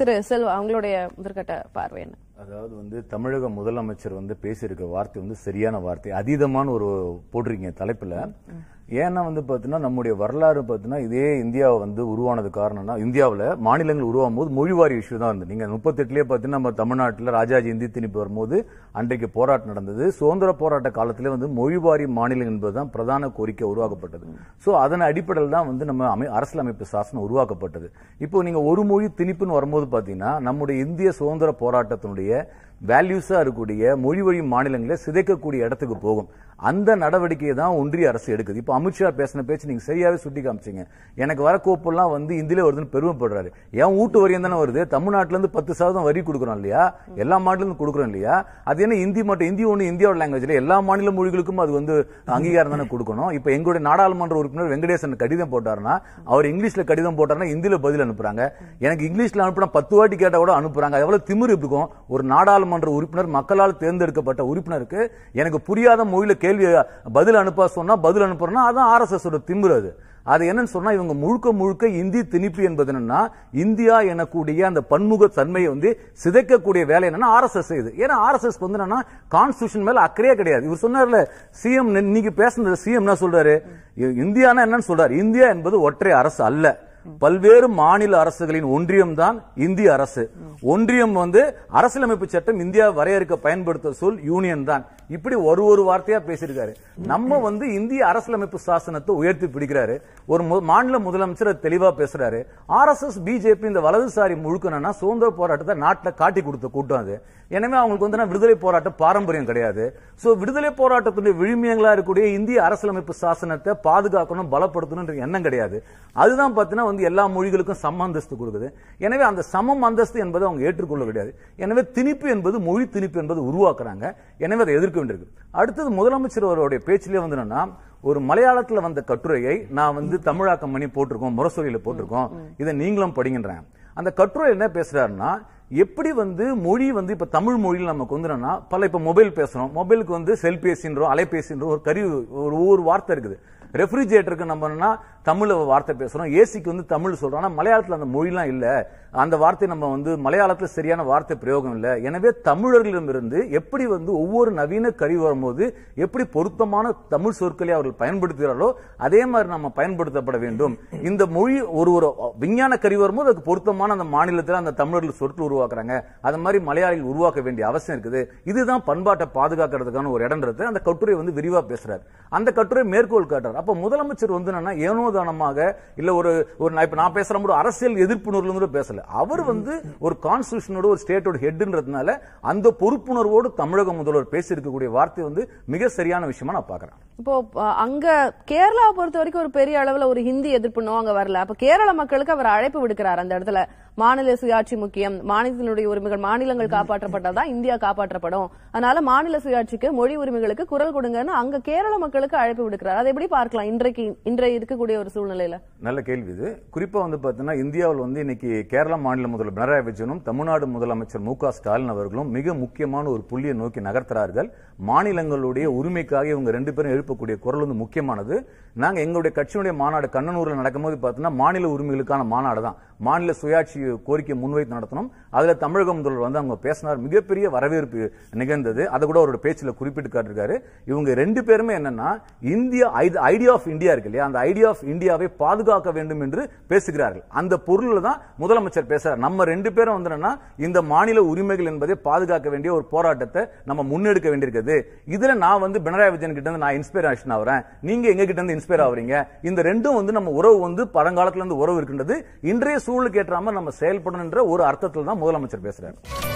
திரு செல்வா அவங்களுடைய முதற்கட்ட பார்வை என்ன அதாவது வந்து தமிழக முதலமைச்சர் வந்து பேசியிருக்க வார்த்தை வந்து சரியான வார்த்தை அதீதமான ஒரு போடுறீங்க தலைப்புல ஏன்னா வந்து பார்த்தீங்கன்னா நம்முடைய வரலாறு பார்த்தீங்கன்னா இதே இந்தியாவை வந்து உருவானது காரணம்னா இந்தியாவில் மாநிலங்கள் உருவாகும் போது மொழிவாரி இஷ்யூ தான் இருந்தது நீங்கள் முப்பத்தெட்டுலேயே பார்த்தீங்கன்னா நம்ம தமிழ்நாட்டில் ராஜாஜி இந்தி திணிப்பு வரும்போது அன்றைக்கு போராட்டம் நடந்தது சுதந்திர போராட்ட காலத்திலே வந்து மொழிவாரி மாநிலம் என்பது தான் பிரதான கோரிக்கை உருவாக்கப்பட்டது ஸோ அதன் அடிப்படையில் தான் வந்து நம்ம அமை அரசியலமைப்பு சாசனம் உருவாக்கப்பட்டது இப்போ நீங்கள் ஒரு மொழி திணிப்புன்னு வரும்போது பார்த்தீங்கன்னா நம்முடைய இந்திய சுதந்திர போராட்டத்தினுடைய வேல்யூஸாக இருக்கக்கூடிய மொழி வழி மாநிலங்களை சிதைக்கக்கூடிய இடத்துக்கு போகும் அந்த நடவடிக்கையை தான் ஒன்றிய அரசு எடுக்குது இப்போ அமித்ஷா பேசின பேச்சு நீங்க சரியாவே சுட்டி காமிச்சிங்க எனக்கு வர கோப்பெல்லாம் வந்து இந்தியில வருதுன்னு பெருமைப்படுறாரு ஏன் ஊட்டு வரியம் தானே வருது தமிழ்நாட்டுல இருந்து பத்து சதவீதம் வரி கொடுக்குறோம் இல்லையா எல்லா மாநிலத்திலும் கொடுக்குறோம் இல்லையா அது என்ன இந்தி மட்டும் இந்தி ஒன்று இந்தியாவோட லாங்குவேஜ்ல எல்லா மாநில மொழிகளுக்கும் அது வந்து அங்கீகாரம் தானே கொடுக்கணும் இப்போ எங்களுடைய நாடாளுமன்ற உறுப்பினர் வெங்கடேசன் கடிதம் போட்டாருன்னா அவர் இங்கிலீஷ்ல கடிதம் போட்டாருன்னா இந்தியில பதில் அனுப்புறாங்க எனக்கு இங்கிலீஷ்ல அனுப்பினா பத்து வாட்டி கேட்டால் கூட அனுப்புறாங்க எவ்வளவு திமிர் இருக்கும் ஒரு நாடாளுமன்ற உறுப்பினர் மக்களால் தேர்ந்தெடுக்கப்பட்ட உறுப்பினருக்கு எனக்கு புரியாத மொழியில கேள்வியை பதில் அனுப்ப சொன்னா பதில் அனுப்புறோம்னா அதான் ஆர்எஸ்எஸ் திமிரு திம்புறது அது என்னன்னு சொன்னா இவங்க முழுக்க முழுக்க இந்தி திணிப்பு என்பது என்னன்னா இந்தியா எனக்கூடிய அந்த பன்முக தன்மையை வந்து சிதைக்கக்கூடிய வேலை என்னன்னா ஆர்எஸ்எஸ் இது ஏன்னா ஆர்எஸ்எஸ் வந்து என்னன்னா கான்ஸ்டியூஷன் மேல அக்கறையே கிடையாது இவர் சொன்னார்ல சிஎம் இன்னைக்கு பேசுனது சிஎம் என்ன சொல்றாரு இந்தியானா என்னன்னு சொல்றாரு இந்தியா என்பது ஒற்றை அரசு அல்ல பல்வேறு மாநில அரசுகளின் ஒன்றியம் தான் இந்திய அரசு ஒன்றியம் வந்து அரசியலமைப்பு சட்டம் இந்தியா வரையறுக்க பயன்படுத்த சொல் யூனியன் தான் இப்படி ஒரு ஒரு வார்த்தையா பேசியிருக்காரு நம்ம வந்து இந்திய அரசியலமைப்பு சாசனத்தை உயர்த்தி பிடிக்கிறாரு ஒரு மாநில முதலமைச்சர் தெளிவா பேசுறாரு ஆர் எஸ் எஸ் பிஜேபி இந்த வலதுசாரி முழுக்கணும்னா சுதந்திர போராட்டத்தை நாட்டில் காட்டி கொடுத்த கூட்டம் அது எனவே அவங்களுக்கு வந்து விடுதலை போராட்ட பாரம்பரியம் கிடையாது சோ விடுதலை போராட்டத்துடைய விழுமியங்களா இருக்கக்கூடிய இந்திய அரசியலமைப்பு சாசனத்தை பாதுகாக்கணும் பலப்படுத்தணும் எண்ணம் கிடையாது அதுதான் பார்த்தீங்கன்னா வந்து எல்லா மொழிகளுக்கும் சம அந்தஸ்து கொடுக்குது எனவே அந்த சமம் அந்தஸ்து என்பதை அவங்க ஏற்றுக்கொள்ள கிடையாது எனவே திணிப்பு என்பது மொழி திணிப்பு என்பது உருவாக்குறாங்க எனவே அதை எதிர்க்க வேண்டியிருக்கு அடுத்தது முதலமைச்சர் அவருடைய பேச்சிலே வந்து என்னன்னா ஒரு மலையாளத்துல வந்த கட்டுரையை நான் வந்து தமிழாக்கம் பண்ணி போட்டிருக்கோம் முரசொலியில போட்டிருக்கோம் இதை நீங்களும் படிங்கன்றேன் அந்த கட்டுரை என்ன பேசுறாருன்னா எப்படி வந்து மொழி வந்து இப்ப தமிழ் மொழியில் நமக்கு வந்துனா பல இப்ப மொபைல் பேசுறோம் மொபைலுக்கு வந்து செல்பேசின்றோம் அலைபேசின்றோம் ஒரு கருவி ஒரு ஒவ்வொரு வார்த்தை இருக்குது ரெஃப்ரிஜிரேட்டருக்கு நம்ம தமிழ் வார்த்தை பேசுகிறோம் ஏசிக்கு வந்து தமிழ் சொல்கிறோம் ஆனால் மலையாளத்தில் அந்த மொழிலாம் இல்லை அந்த வார்த்தை நம்ம வந்து மலையாளத்தில் சரியான வார்த்தை பிரயோகம் இல்லை எனவே தமிழர்களிடமிருந்து எப்படி வந்து ஒவ்வொரு நவீன கறி வரும்போது எப்படி பொருத்தமான தமிழ் சொற்களை அவர்கள் பயன்படுத்துகிறாரோ அதே மாதிரி நம்ம பயன்படுத்தப்பட வேண்டும் இந்த மொழி ஒரு ஒரு விஞ்ஞான கறி வரும்போது அதுக்கு பொருத்தமான அந்த மாநிலத்தில் அந்த தமிழர்கள் சொற்கள் உருவாக்குறாங்க அது மாதிரி மலையாளிகள் உருவாக்க வேண்டிய அவசியம் இருக்குது இதுதான் பண்பாட்டை பாதுகாக்கிறதுக்கான ஒரு இடம் அந்த கட்டுரை வந்து விரிவாக பேசுறாரு அந்த கட்டுரை மேற்கோள் காட்டுறாரு அப்ப முதலமைச்சர் வந்து ஏனோதானமாக இல்ல ஒரு ஒரு நான் பேசுற ஒரு அரசியல் எதிர்ப்பு கூட பேசல அவர் வந்து ஒரு கான்ஸ்டியூஷனோட ஒரு ஸ்டேட்டோட ஹெட்ன்றதுனால அந்த பொறுப்புணர்வோடு தமிழக முதல்வர் பேசியிருக்கக்கூடிய வார்த்தை வந்து மிக சரியான விஷயமா நான் பாக்குறேன் இப்போ அங்க கேரளாவை பொறுத்த வரைக்கும் ஒரு பெரிய அளவுல ஒரு ஹிந்தி எதிர்ப்பு அங்க வரல அப்ப கேரள மக்களுக்கு அவர் அழைப்பு விடுக்கிறார் அந்த இடத்துல மாநில சுயாட்சி முக்கியம் மாநிலத்தினுடைய உரிமைகள் மாநிலங்கள் காப்பாற்றப்பட்டதான் இந்தியா காப்பாற்றப்படும் அதனால மாநில சுயாட்சிக்கு மொழி உரிமைகளுக்கு குரல் கொடுங்கன்னு அங்க கேரள மக்களுக்கு அழைப்பு விடுக்கிறார் அதை எப்படி பார்க்கலாம் இன்றைக்கு இன்றைய இருக்கக்கூடிய ஒரு சூழ்நிலையில நல்ல கேள்வி இது குறிப்பா வந்து பாத்தீங்கன்னா இந்தியாவில் வந்து இன்னைக்கு கேரள மாநில முதல்வர் பினராயி விஜயனும் தமிழ்நாடு முதலமைச்சர் மு ஸ்டாலின் அவர்களும் மிக முக்கியமான ஒரு புள்ளியை நோக்கி நகர்த்துறார்கள் மாநிலங்களுடைய உரிமைக்காக இவங்க ரெண்டு பேரும் எழுப்பக்கூடிய குரல் வந்து முக்கியமானது நாங்கள் எங்களுடைய கட்சியினுடைய மாநாடு கண்ணனூரில் நடக்கும்போது பார்த்தீங்கன்னா மாநில உரிமைகளுக்கான மாநாடு தான் மாநில சுயாட்சி கோரிக்கை முன்வைத்து நடத்தணும் அதில் தமிழக முதல்வர் வந்து அவங்க பேசினார் மிகப்பெரிய வரவேற்பு நிகழ்ந்தது அதை கூட அவரோட பேச்சில் குறிப்பிட்டு காட்டிருக்காரு இவங்க ரெண்டு பேருமே என்னன்னா இந்தியா ஐடியா ஆஃப் இந்தியா இருக்கு இல்லையா அந்த ஐடியா ஆஃப் இந்தியாவை பாதுகாக்க வேண்டும் என்று பேசுகிறார்கள் அந்த பொருளில் தான் முதலமைச்சர் பேசுறார் நம்ம ரெண்டு பேரும் வந்து இந்த மாநில உரிமைகள் என்பதை பாதுகாக்க வேண்டிய ஒரு போராட்டத்தை நம்ம முன்னெடுக்க வேண்டியிருக்கிறது இதுல நான் வந்து பினராயி விஜயன் கிட்ட இருந்து நான் இன்ஸ்பிரேஷன் ஆகிறேன் நீங்க எங்க கிட்ட இருந்து இன்ஸ்பயர் ஆவறீங்க இந்த ரெண்டும் வந்து நம்ம உறவு வந்து பழங்காலத்துல இருந்து உறவு இருக்கின்றது இன்றைய சூழலுக்கு ஏற்றாம நம்ம செயல்படணுன்ற ஒரு அர்த்தத்தில் தான் முதலமைச்சர் பேசுறாரு